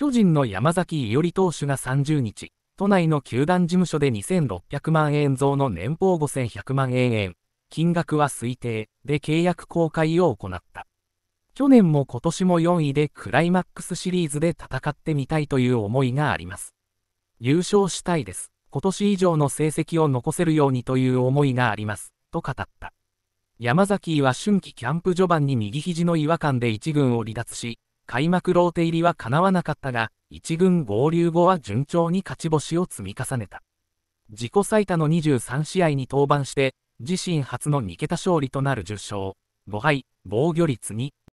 巨人の山崎伊織投手が30日、都内の球団事務所で2600万円増の年俸5100万円金額は推定で契約更改を行った。去年も今年も4位でクライマックスシリーズで戦ってみたいという思いがあります。優勝したいです。今年以上の成績を残せるようにという思いがあります。と語った。山崎は春季キャンプ序盤に右肘の違和感で1軍を離脱し、開幕ローテ入りは叶わなかったが、1軍合流後は順調に勝ち星を積み重ねた。自己最多の23試合に登板して、自身初の2桁勝利となる10勝、5敗、防御率2、